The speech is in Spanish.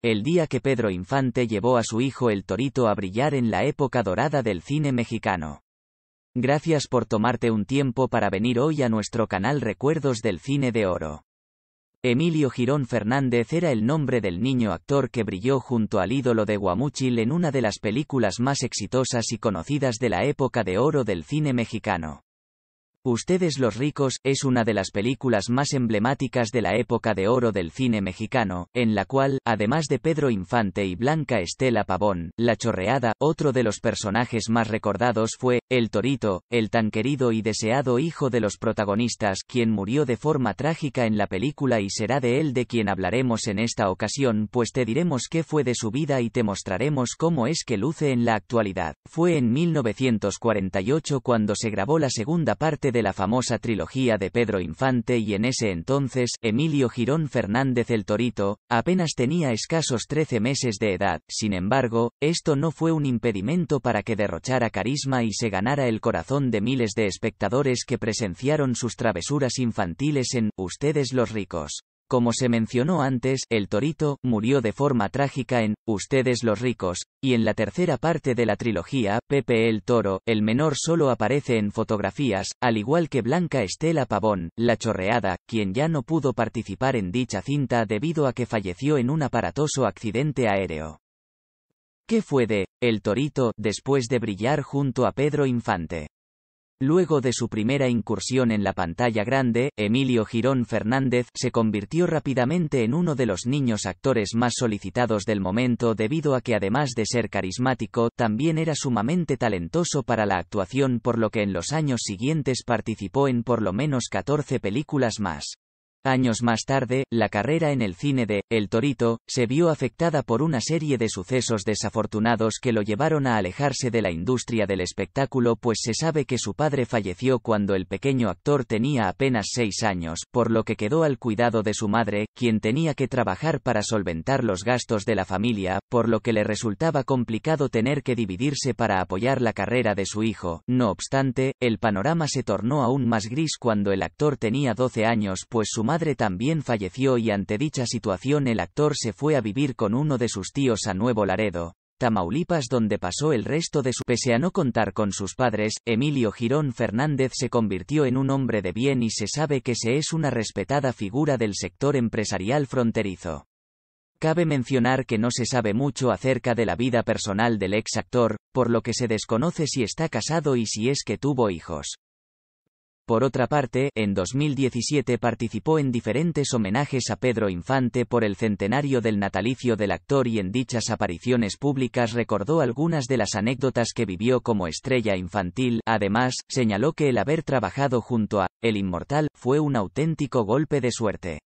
El día que Pedro Infante llevó a su hijo el torito a brillar en la época dorada del cine mexicano. Gracias por tomarte un tiempo para venir hoy a nuestro canal Recuerdos del Cine de Oro. Emilio Girón Fernández era el nombre del niño actor que brilló junto al ídolo de Guamúchil en una de las películas más exitosas y conocidas de la época de oro del cine mexicano. Ustedes los ricos es una de las películas más emblemáticas de la época de oro del cine mexicano, en la cual, además de Pedro Infante y Blanca Estela Pavón, La Chorreada, otro de los personajes más recordados fue, El Torito, el tan querido y deseado hijo de los protagonistas, quien murió de forma trágica en la película y será de él de quien hablaremos en esta ocasión pues te diremos qué fue de su vida y te mostraremos cómo es que luce en la actualidad. Fue en 1948 cuando se grabó la segunda parte de la famosa trilogía de Pedro Infante y en ese entonces, Emilio Girón Fernández el Torito, apenas tenía escasos 13 meses de edad, sin embargo, esto no fue un impedimento para que derrochara carisma y se ganara el corazón de miles de espectadores que presenciaron sus travesuras infantiles en Ustedes los ricos. Como se mencionó antes, el torito murió de forma trágica en Ustedes los ricos, y en la tercera parte de la trilogía, Pepe el Toro, el menor solo aparece en fotografías, al igual que Blanca Estela Pavón, la chorreada, quien ya no pudo participar en dicha cinta debido a que falleció en un aparatoso accidente aéreo. ¿Qué fue de El Torito después de brillar junto a Pedro Infante? Luego de su primera incursión en la pantalla grande, Emilio Girón Fernández se convirtió rápidamente en uno de los niños actores más solicitados del momento debido a que además de ser carismático, también era sumamente talentoso para la actuación por lo que en los años siguientes participó en por lo menos 14 películas más. Años más tarde, la carrera en el cine de El Torito se vio afectada por una serie de sucesos desafortunados que lo llevaron a alejarse de la industria del espectáculo, pues se sabe que su padre falleció cuando el pequeño actor tenía apenas seis años, por lo que quedó al cuidado de su madre, quien tenía que trabajar para solventar los gastos de la familia, por lo que le resultaba complicado tener que dividirse para apoyar la carrera de su hijo. No obstante, el panorama se tornó aún más gris cuando el actor tenía 12 años, pues su madre también falleció y ante dicha situación el actor se fue a vivir con uno de sus tíos a Nuevo Laredo, Tamaulipas donde pasó el resto de su... Pese a no contar con sus padres, Emilio Girón Fernández se convirtió en un hombre de bien y se sabe que se es una respetada figura del sector empresarial fronterizo. Cabe mencionar que no se sabe mucho acerca de la vida personal del ex actor, por lo que se desconoce si está casado y si es que tuvo hijos. Por otra parte, en 2017 participó en diferentes homenajes a Pedro Infante por el centenario del natalicio del actor y en dichas apariciones públicas recordó algunas de las anécdotas que vivió como estrella infantil. Además, señaló que el haber trabajado junto a El Inmortal fue un auténtico golpe de suerte.